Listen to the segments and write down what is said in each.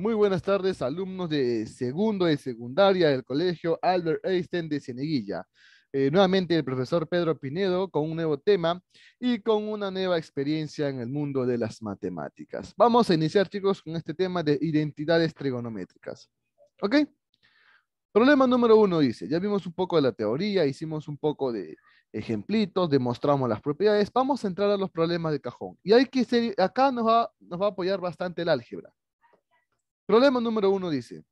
Muy buenas tardes, alumnos de segundo y secundaria del colegio Albert Einstein de Cieneguilla. Eh, nuevamente el profesor Pedro Pinedo con un nuevo tema y con una nueva experiencia en el mundo de las matemáticas. Vamos a iniciar, chicos, con este tema de identidades trigonométricas. ¿Ok? Problema número uno dice, ya vimos un poco de la teoría, hicimos un poco de ejemplitos, demostramos las propiedades, vamos a entrar a los problemas de cajón. Y hay que acá nos va, nos va a apoyar bastante el álgebra. Problema número uno dice.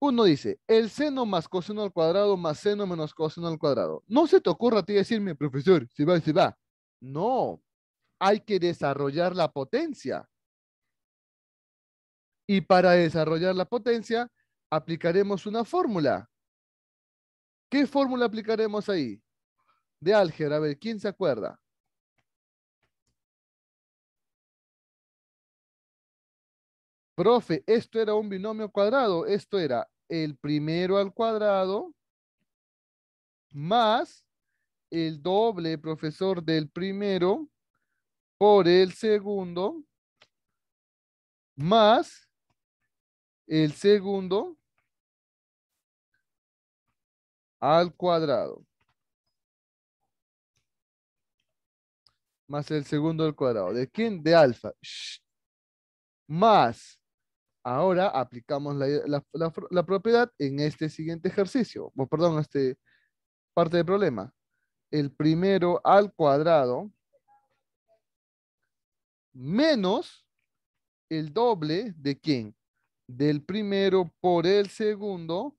Uno dice, el seno más coseno al cuadrado más seno menos coseno al cuadrado. No se te ocurra a ti decirme, profesor, si va, si va. No, hay que desarrollar la potencia. Y para desarrollar la potencia, aplicaremos una fórmula. ¿Qué fórmula aplicaremos ahí? De álgebra, a ver, ¿quién se acuerda? Profe, esto era un binomio cuadrado. Esto era el primero al cuadrado más el doble, profesor, del primero por el segundo más el segundo al cuadrado. Más el segundo al cuadrado. ¿De quién? De alfa. Más Ahora aplicamos la, propiedad en este siguiente ejercicio, perdón, este parte del problema. El primero al cuadrado menos el doble de quién? Del primero por el segundo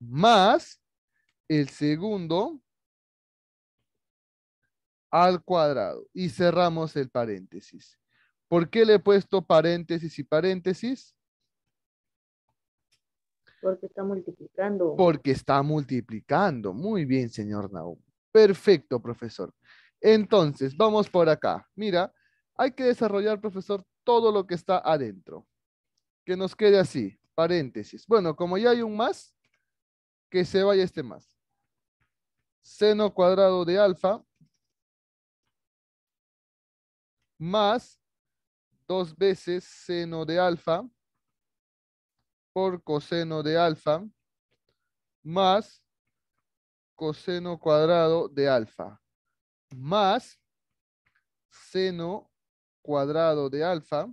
más el segundo al cuadrado. Y cerramos el paréntesis. ¿Por qué le he puesto paréntesis y paréntesis? Porque está multiplicando. Porque está multiplicando. Muy bien, señor Naum. Perfecto, profesor. Entonces, vamos por acá. Mira, hay que desarrollar, profesor, todo lo que está adentro. Que nos quede así, paréntesis. Bueno, como ya hay un más, que se vaya este más. Seno cuadrado de alfa más dos veces seno de alfa por coseno de alfa más coseno cuadrado de alfa más seno cuadrado de alfa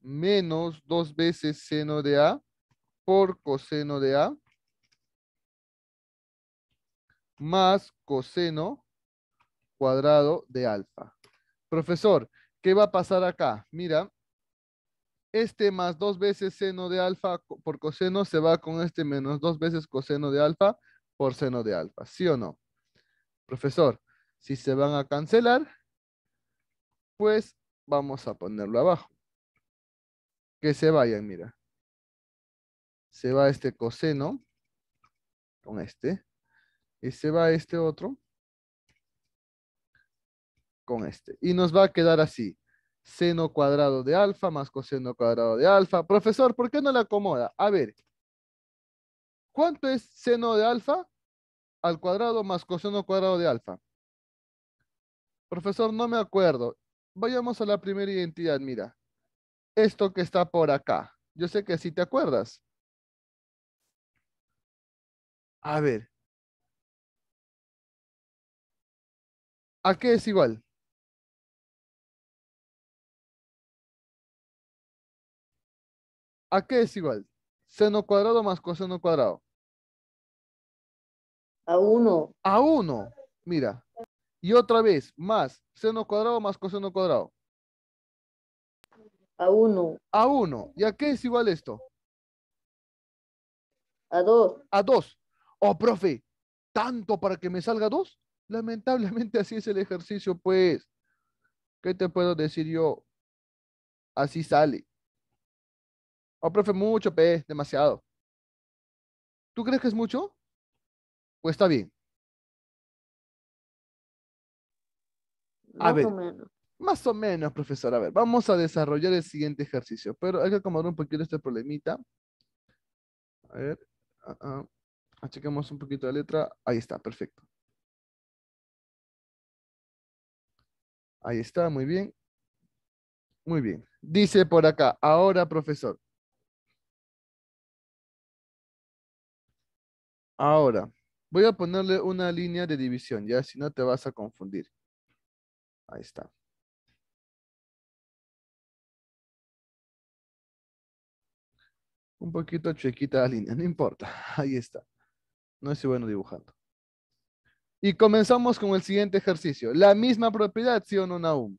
menos dos veces seno de A por coseno de A más coseno cuadrado de alfa. Profesor, ¿Qué va a pasar acá? Mira, este más dos veces seno de alfa por coseno se va con este menos dos veces coseno de alfa por seno de alfa. ¿Sí o no? Profesor, si se van a cancelar, pues vamos a ponerlo abajo. Que se vayan, mira. Se va este coseno con este. Y se va este otro con este. Y nos va a quedar así. Seno cuadrado de alfa más coseno cuadrado de alfa. Profesor, ¿por qué no le acomoda? A ver, ¿cuánto es seno de alfa al cuadrado más coseno cuadrado de alfa? Profesor, no me acuerdo. Vayamos a la primera identidad, mira. Esto que está por acá. Yo sé que sí te acuerdas. A ver. ¿A qué es igual? ¿A qué es igual? Seno cuadrado más coseno cuadrado. A uno. A uno. Mira. Y otra vez, más seno cuadrado más coseno cuadrado. A uno. A uno. ¿Y a qué es igual esto? A dos. A dos. Oh, profe, ¿tanto para que me salga dos? Lamentablemente así es el ejercicio, pues. ¿Qué te puedo decir yo? Así sale. Oh, profe, mucho, pe, demasiado. ¿Tú crees que es mucho? Pues está bien. A más ver, o menos. Más o menos, profesor. A ver, vamos a desarrollar el siguiente ejercicio. Pero hay que acomodar un poquito este problemita. A ver. Achequemos ah, ah. ah, un poquito la letra. Ahí está, perfecto. Ahí está, muy bien. Muy bien. Dice por acá, ahora, profesor, Ahora, voy a ponerle una línea de división, ya si no te vas a confundir. Ahí está. Un poquito chiquita la línea, no importa. Ahí está. No es bueno dibujando. Y comenzamos con el siguiente ejercicio. La misma propiedad, sí o no, Naum.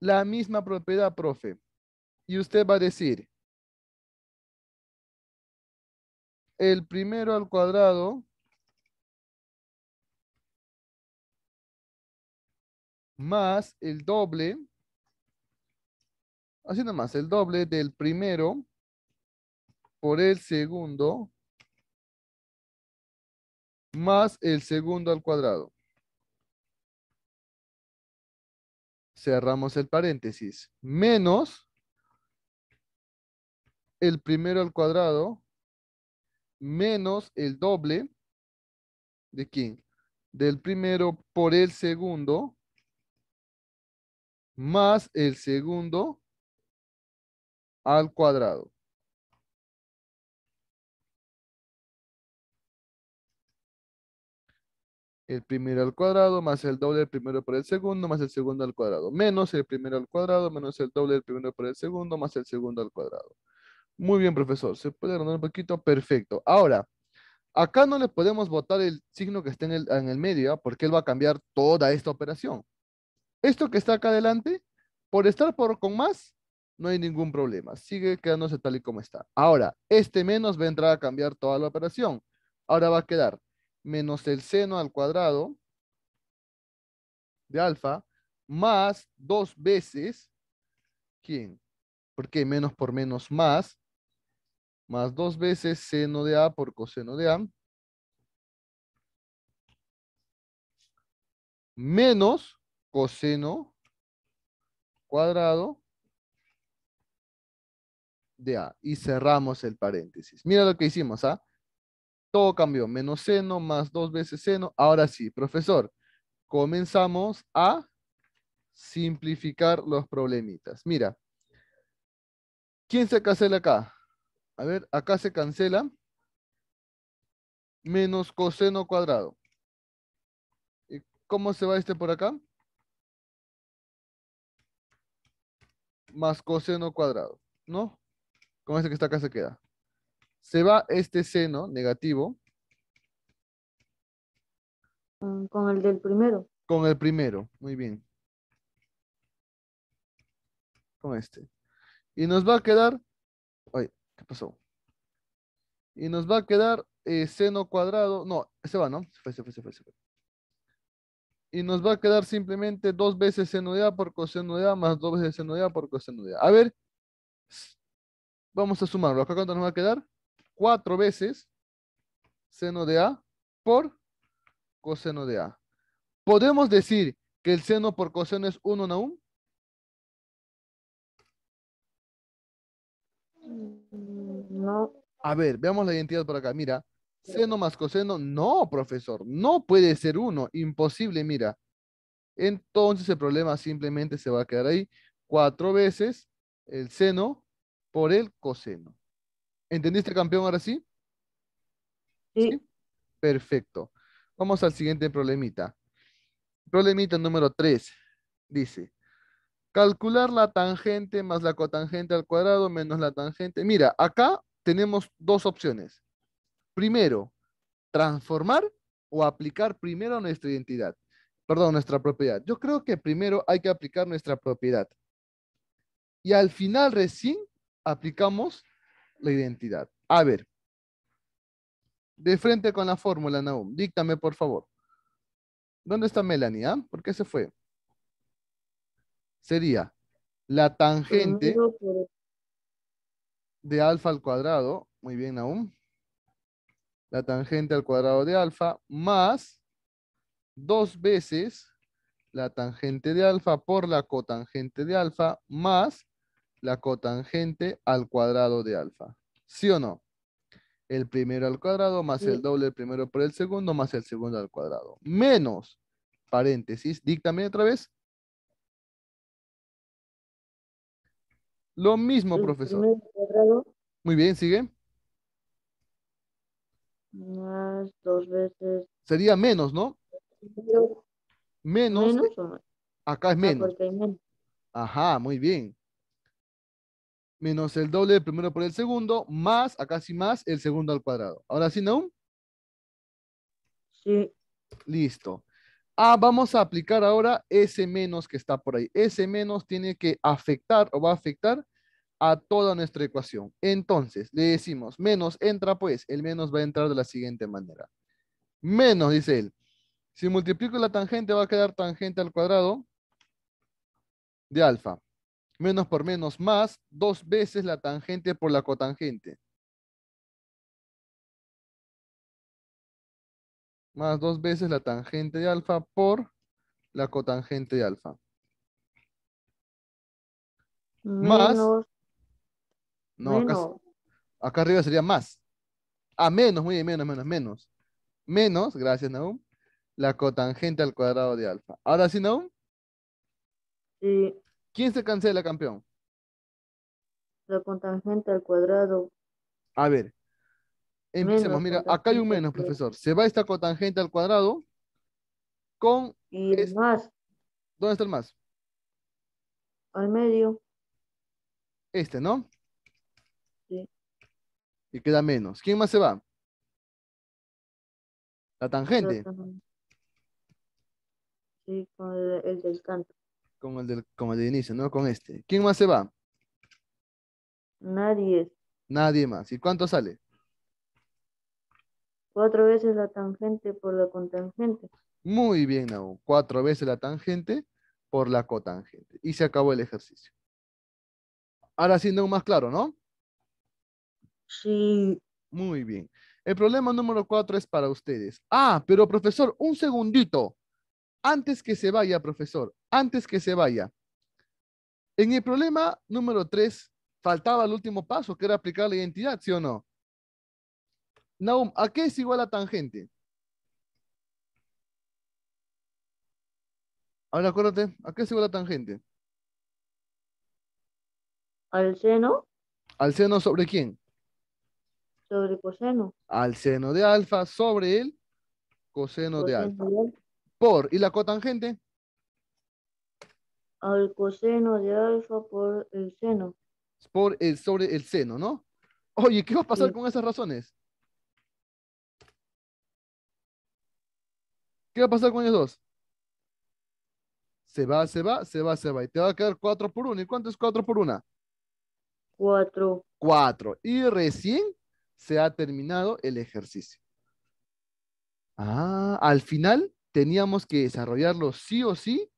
La misma propiedad, profe. Y usted va a decir, el primero al cuadrado más el doble, así nomás, el doble del primero por el segundo más el segundo al cuadrado. Cerramos el paréntesis. Menos el primero al cuadrado menos el doble de quién? Del primero por el segundo más el segundo al cuadrado. el primero al cuadrado más el doble del primero por el segundo más el segundo al cuadrado, menos el primero al cuadrado menos el doble del primero por el segundo más el segundo al cuadrado. Muy bien, profesor. ¿Se puede agrandar un poquito? Perfecto. Ahora, acá no le podemos botar el signo que está en el, medio, ¿ah? porque él va a cambiar toda esta operación. Esto que está acá adelante, por estar por, con más, no hay ningún problema. Sigue quedándose tal y como está. Ahora, este menos vendrá a a cambiar toda la operación. Ahora va a quedar menos el seno al cuadrado de alfa más dos veces, ¿quién? Porque menos por menos más, más dos veces seno de A por coseno de A, menos coseno cuadrado de A. Y cerramos el paréntesis. Mira lo que hicimos, ¿ah? Todo cambió, menos seno, más dos veces seno. Ahora sí, profesor, comenzamos a simplificar los problemitas. Mira, ¿quién se casela acá? A ver, acá se cancela. Menos coseno cuadrado. ¿Y ¿Cómo se va este por acá? Más coseno cuadrado, ¿no? Con este que está acá se queda. Se va este seno negativo. Mm, con el del primero. Con el primero, muy bien. Con este. Y nos va a quedar ay, ¿Qué pasó? Y nos va a quedar eh, seno cuadrado. No, se va, ¿no? Se fue, se fue, se fue, Y nos va a quedar simplemente dos veces seno de A por coseno de A más dos veces seno de A por coseno de A. A ver, vamos a sumarlo. ¿Acá cuánto nos va a quedar? Cuatro veces seno de A por coseno de A. ¿Podemos decir que el seno por coseno es 1 a 1? A ver, veamos la identidad por acá. Mira, seno más coseno, no, profesor, no puede ser uno, imposible, mira. Entonces el problema simplemente se va a quedar ahí. Cuatro veces el seno por el coseno. ¿Entendiste, campeón, ahora sí? Sí. Perfecto. Vamos al siguiente problemita. Problemita número tres. Dice, calcular la tangente más la cotangente al cuadrado menos la tangente. Mira, acá tenemos dos opciones. Primero, transformar o aplicar primero nuestra identidad, perdón, nuestra propiedad. Yo creo que primero hay que aplicar nuestra propiedad. Y al final recién aplicamos la identidad. A ver, de frente con la fórmula, Naum, díctame por favor. ¿Dónde está Melanie? Ah? ¿Por qué se fue? Sería la tangente de alfa al cuadrado, muy bien aún, la tangente al cuadrado de alfa, más dos veces la tangente de alfa por la cotangente de alfa, más la cotangente al cuadrado de alfa. ¿Sí o no? El primero al cuadrado más el doble del primero por el segundo más el segundo al cuadrado. Menos, paréntesis, díctame otra vez, Lo mismo, profesor. Muy bien, sigue. Más dos veces. Sería menos, ¿no? Menos. Acá es ah, menos. Ajá, muy bien. Menos el doble del primero por el segundo, más, acá sí más, el segundo al cuadrado. Ahora sí, ¿no? Sí. Listo. Ah, vamos a aplicar ahora ese menos que está por ahí. Ese menos tiene que afectar o va a afectar a toda nuestra ecuación. Entonces, le decimos, menos entra pues, el menos va a entrar de la siguiente manera. Menos, dice él. Si multiplico la tangente va a quedar tangente al cuadrado de alfa. Menos por menos más, dos veces la tangente por la cotangente. Más dos veces la tangente de alfa por la cotangente de alfa. Más no, acá, arriba sería más. A ah, menos, muy bien, menos, menos, menos. Menos, gracias, Naum, la cotangente al cuadrado de alfa. Ahora sí, Naum. Sí. ¿Quién se cancela, campeón? La cotangente al cuadrado. A ver. Empecemos, mira, acá hay un menos, profesor. Se va esta cotangente al cuadrado con... Y más. ¿Dónde está el más? Al medio. Este, ¿no? Y queda menos. ¿Quién más se va? La tangente. Sí, con el, del canto. Con el, del, de inicio, no con este. ¿Quién más se va? Nadie. Nadie más. ¿Y cuánto sale? Cuatro veces la tangente por la contangente Muy bien, Nau, Cuatro veces la tangente por la cotangente. Y se acabó el ejercicio. Ahora siendo no más claro, ¿no? Sí. Muy bien. El problema número cuatro es para ustedes. Ah, pero profesor, un segundito. Antes que se vaya, profesor, antes que se vaya. En el problema número tres, faltaba el último paso, que era aplicar la identidad, ¿sí o no? Naum, ¿a qué es igual a tangente? Ahora acuérdate, ¿a qué es igual a tangente? Al seno. ¿Al seno sobre quién? sobre coseno. Al seno de alfa sobre el coseno, de alfa. Por, ¿y la cotangente? Al coseno de alfa por el seno. Por el, sobre el seno, ¿no? Oye, ¿qué va a pasar con esas razones? ¿Qué va a pasar con ellos dos? Se va, se va, se va, se va. Y te va a quedar 4 por 1. ¿Y cuánto es 4 por 1? 4. 4. Y recién se ha terminado el ejercicio. Ah, al final teníamos que desarrollarlo sí o sí,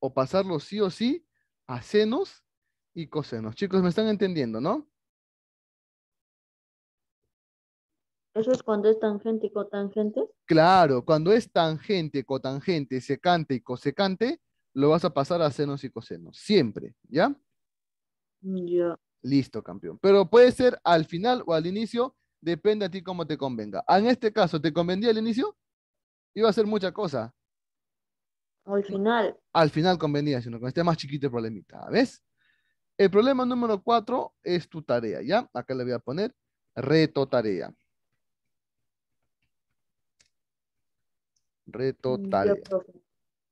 o pasarlo sí o sí a senos y cosenos. Chicos, ¿me están entendiendo, no? ¿Eso es cuando es tangente y cotangente? Claro, cuando es tangente, cotangente, secante y cosecante, lo vas a pasar a senos y cosenos, siempre, ¿ya? Ya. Listo, campeón. Pero puede ser al final o al inicio, depende a ti cómo te convenga. Ah, en este caso, ¿te convenía al inicio? Iba a ser mucha cosa. Al final. Al final convenía, sino con este más chiquito el problemita, ¿ves? El problema número cuatro es tu tarea, ¿ya? Acá le voy a poner reto tarea. Reto tarea.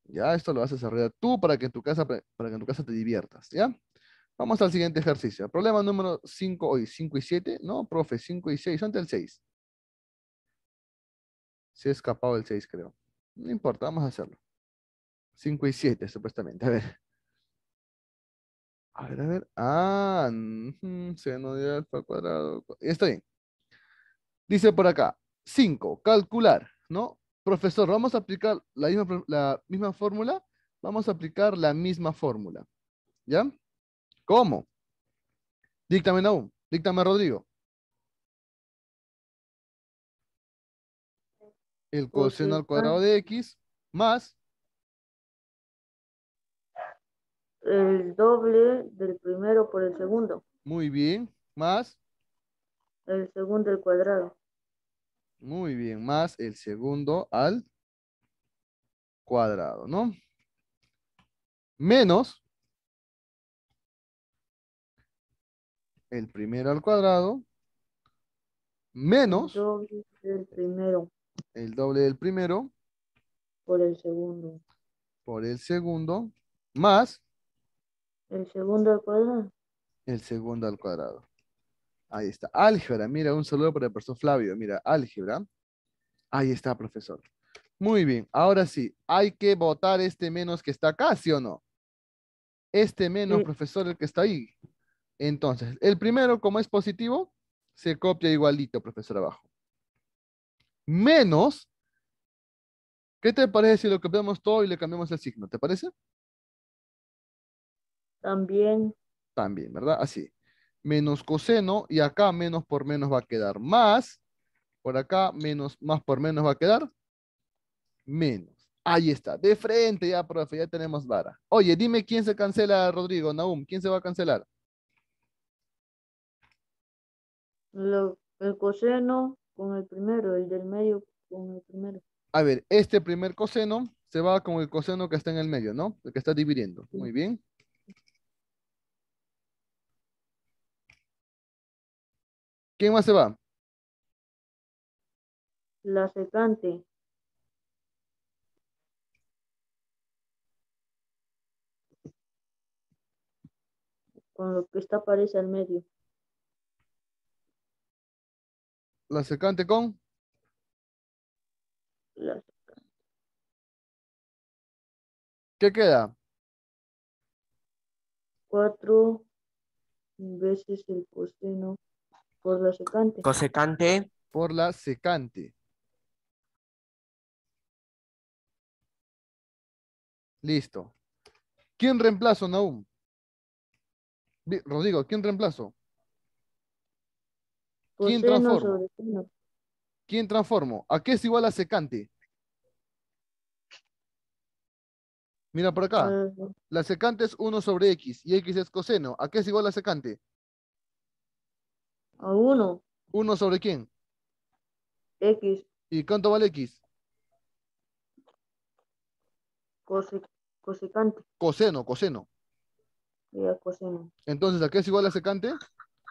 ya, esto lo vas a desarrollar tú para que en tu casa, para que en tu casa te diviertas, ¿ya? Vamos al siguiente ejercicio. Problema número 5 hoy, 5 y 7. No, profe, 5 y 6. Ante el 6. Se ha escapado el 6, creo. No importa, vamos a hacerlo. 5 y 7, supuestamente. A ver. A ver, a ver. Ah, seno de alfa cuadrado. Está bien. Dice por acá, 5, calcular, ¿no? Profesor, vamos a aplicar la misma, la misma fórmula. Vamos a aplicar la misma fórmula. ¿Ya? ¿Cómo? Díctame, Naúm. Díctame, Rodrigo. El coseno al cuadrado ah. de X más el doble del primero por el segundo. Muy bien. Más el segundo al cuadrado. Muy bien. Más el segundo al cuadrado, ¿no? Menos el primero al cuadrado menos el doble del primero. El doble del primero. Por el segundo. Por el segundo. Más. El segundo al cuadrado. El segundo al cuadrado. Ahí está. Álgebra. Mira, un saludo para el profesor Flavio. Mira, álgebra. Ahí está, profesor. Muy bien. Ahora sí, hay que votar este menos que está acá, ¿sí o no? Este menos, profesor, el que está ahí. Entonces, el primero, como es positivo, se copia igualito, profesor, abajo. Menos, ¿qué te parece si lo copiamos todo y le cambiamos el signo? ¿Te parece? También. También, ¿verdad? Así. Menos coseno y acá menos por menos va a quedar más. Por acá menos, más por menos va a quedar menos. Ahí está, de frente ya, profe, ya tenemos vara. Oye, dime quién se cancela, Rodrigo, Naum, ¿quién se va a cancelar? Lo, el coseno con el primero, el del medio con el primero. A ver, este primer coseno se va con el coseno que está en el medio, ¿no? El que está dividiendo. Muy bien. ¿Quién más se va? La secante. Con lo que está aparece al medio. La secante con. La secante. ¿Qué queda? Cuatro veces el coseno por la secante. Cosecante. Por la secante. Listo. ¿Quién reemplazo, Naum? Rodrigo, ¿quién reemplazo? ¿Quién transforma? ¿Quién transformo? ¿A qué es igual a secante? Mira por acá. Ah, La secante es 1 sobre x y x es coseno. ¿A qué es igual a secante? A 1. ¿1 sobre quién? X. ¿Y cuánto vale x? cosecante. Coseno, coseno. coseno. Entonces, ¿a qué es igual a secante?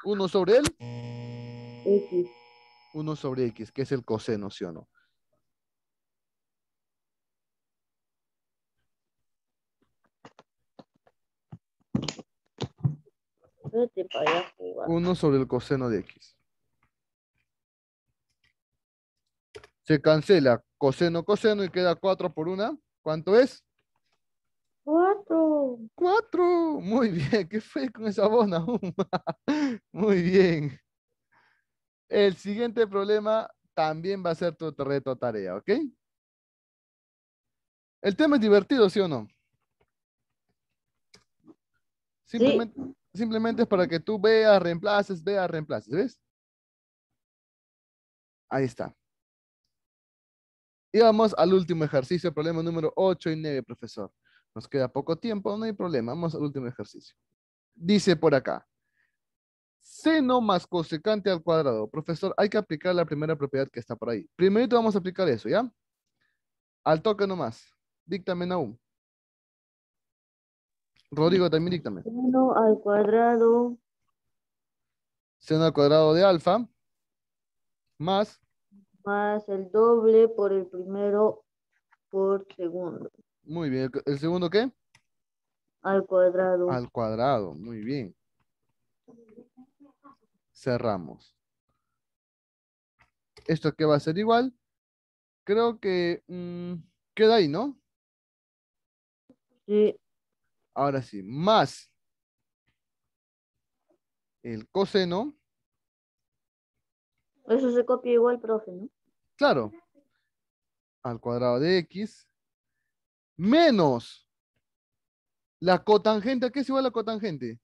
1 sobre él. 1 sobre X, que es el coseno, ¿sí o no? Uno 1 sobre el coseno de X. Se cancela coseno, coseno y queda 4 por 1. ¿Cuánto es? 4. 4. Muy bien. ¿Qué fue con esa bona, Muy bien. El siguiente problema también va a ser tu reto tarea, ¿ok? El tema es divertido, ¿sí o no? Simplemente, es para que tú veas, reemplaces, veas, reemplaces, ¿ves? Ahí está. Y vamos al último ejercicio, problema número 8 y 9, profesor. Nos queda poco tiempo, no hay problema. Vamos al último ejercicio. Dice por acá, seno más cosecante al cuadrado. Profesor, hay que aplicar la primera propiedad que está por ahí. Primero vamos a aplicar eso, ¿ya? Al toque nomás. Dictamen aún. Rodrigo, también dictamen. Seno al cuadrado. Seno al cuadrado de alfa. Más. Más el doble por el primero por segundo. Muy bien. ¿El segundo qué? Al cuadrado. Al cuadrado, muy bien cerramos. Esto que va a ser igual. Creo que mm, queda ahí, ¿no? Sí. Ahora sí, más el coseno. Eso se copia igual, profe, ¿no? Claro. Al cuadrado de x menos la cotangente. ¿A qué es igual la cotangente?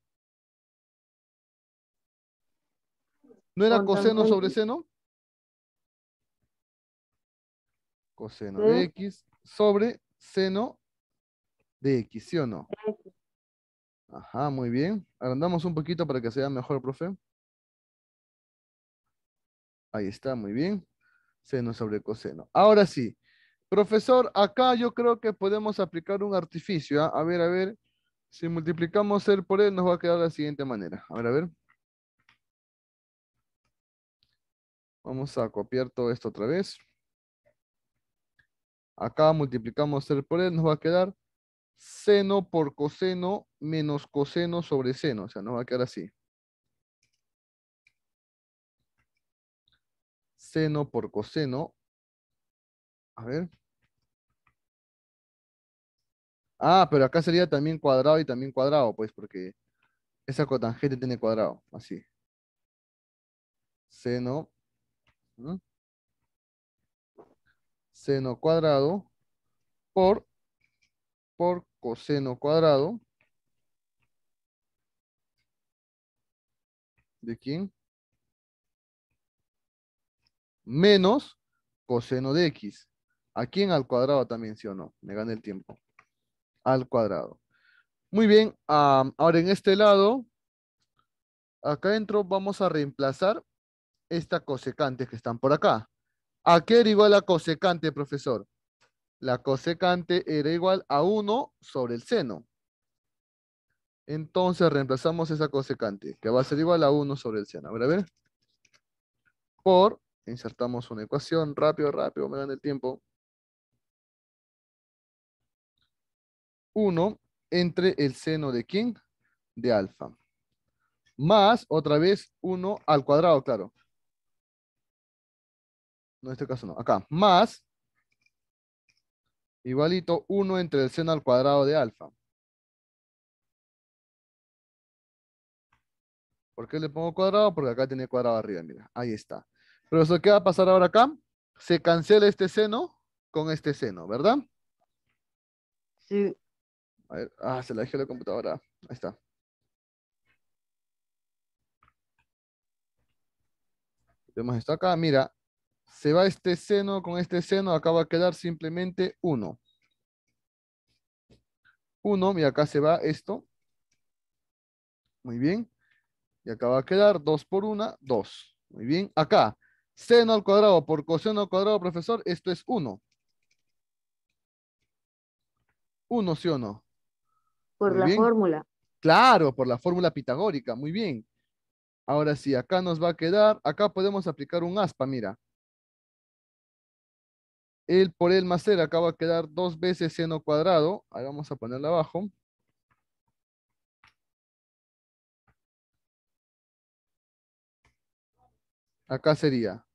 ¿No era coseno sobre seno? Coseno de X sobre seno de X, ¿sí o no? Ajá, muy bien. Agrandamos un poquito para que sea mejor, profe. Ahí está, muy bien. Seno sobre coseno. Ahora sí. Profesor, acá yo creo que podemos aplicar un artificio. ¿ah? A ver, a ver. Si multiplicamos él por él, nos va a quedar de la siguiente manera. A ver, a ver. Vamos a copiar todo esto otra vez. Acá multiplicamos el por él, nos va a quedar seno por coseno menos coseno sobre seno. O sea, nos va a quedar así. Seno por coseno. A ver. Ah, pero acá sería también cuadrado y también cuadrado, pues, porque esa cotangente tiene cuadrado, así. Seno Seno cuadrado por, por coseno cuadrado. ¿De quién? Menos coseno de x. ¿A quién? Al cuadrado también, ¿sí o no? Me gane el tiempo. Al cuadrado. Muy bien, ahora en este lado, acá dentro vamos a reemplazar estas cosecantes que están por acá. ¿A qué era igual la cosecante, profesor? La cosecante era igual a 1 sobre el seno. Entonces reemplazamos esa cosecante, que va a ser igual a 1 sobre el seno. A ver, a ver. Por, insertamos una ecuación, rápido, rápido, me dan el tiempo. 1 entre el seno de quién? De alfa. Más, otra vez, 1 al cuadrado, claro. No, en este caso no. Acá, más igualito 1 entre el seno al cuadrado de alfa. ¿Por qué le pongo cuadrado? Porque acá tiene cuadrado arriba, mira. Ahí está. Pero eso, ¿qué va a pasar ahora acá? Se cancela este seno con este seno, ¿verdad? Sí. A ver, ah, se la dejé la computadora. Ahí está. Vemos esto acá, mira, se va este seno con este seno, acá va a quedar simplemente 1. 1 y acá se va esto. Muy bien. Y acá va a quedar 2 por 1, 2. Muy bien. Acá, seno al cuadrado por coseno al cuadrado, profesor, esto es 1. 1, ¿sí o no? Por la fórmula. Claro, por la fórmula pitagórica. Muy bien. Ahora sí, acá nos va a quedar, acá podemos aplicar un aspa, mira el por el más 0 acaba de quedar dos veces seno cuadrado. Ahí vamos a ponerla abajo. Acá sería.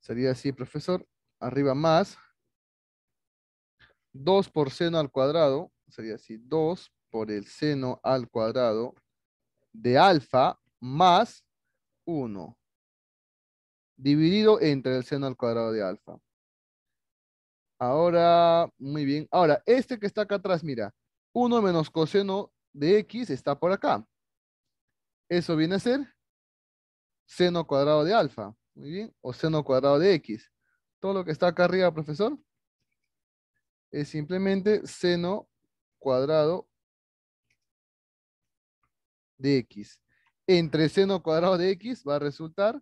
Sería así, profesor. Arriba más. 2 por seno al cuadrado. Sería así. 2 por el seno al cuadrado de alfa más 1 dividido entre el seno al cuadrado de alfa. Ahora, muy bien. Ahora, este que está acá atrás, mira, 1 menos coseno de x está por acá. Eso viene a ser seno cuadrado de alfa. Muy bien. O seno cuadrado de x. Todo lo que está acá arriba, profesor, es simplemente seno cuadrado de x. Entre seno cuadrado de x va a resultar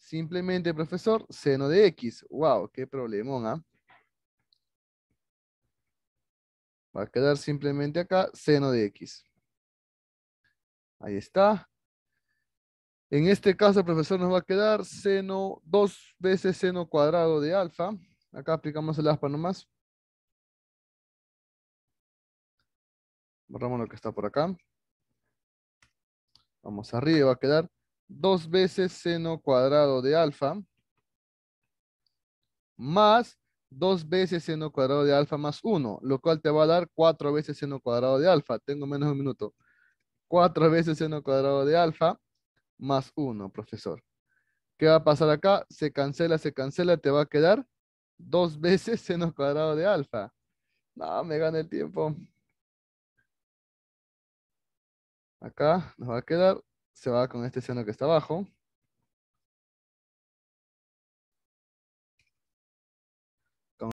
Simplemente, profesor, seno de X. Wow, qué problemón, ¿ah? Va a quedar simplemente acá, seno de X. Ahí está. En este caso, profesor, nos va a quedar seno, dos veces seno cuadrado de alfa. Acá aplicamos el aspa nomás. Borramos lo que está por acá. Vamos arriba, va a quedar dos veces seno cuadrado de alfa más dos veces seno cuadrado de alfa más 1, lo cual te va a dar cuatro veces seno cuadrado de alfa. Tengo menos de un minuto. Cuatro veces seno cuadrado de alfa más 1, profesor. ¿Qué va a pasar acá? Se cancela, se cancela, te va a quedar dos veces seno cuadrado de alfa. No, me gana el tiempo. Acá nos va a quedar se va con este seno que está abajo.